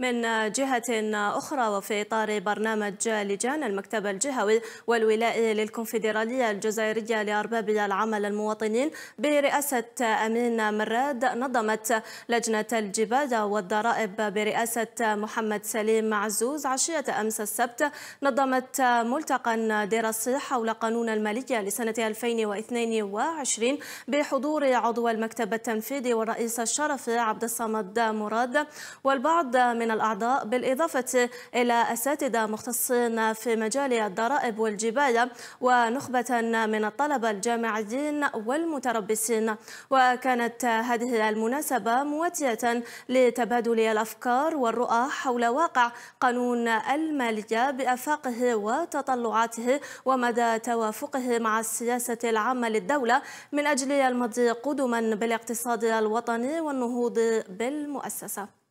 من جهة أخرى وفي إطار برنامج لجان المكتب الجهوي والولائي للكونفدرالية الجزائرية لأرباب العمل المواطنين برئاسة أمين مراد نظمت لجنة الجبادة والضرائب برئاسة محمد سليم عزوز عشية أمس السبت نظمت ملتقى دراسي حول قانون المالية لسنة 2022 بحضور عضو المكتب التنفيذي والرئيس الشرفي عبد الصمد مراد والبعض من من الأعضاء بالإضافة إلى أساتذة مختصين في مجال الضرائب والجبال ونخبة من الطلبة الجامعيين والمتربصين وكانت هذه المناسبة مواتية لتبادل الأفكار والرؤى حول واقع قانون المالية بأفاقه وتطلعاته ومدى توافقه مع السياسة العامة للدولة من أجل المضي قدما بالاقتصاد الوطني والنهوض بالمؤسسة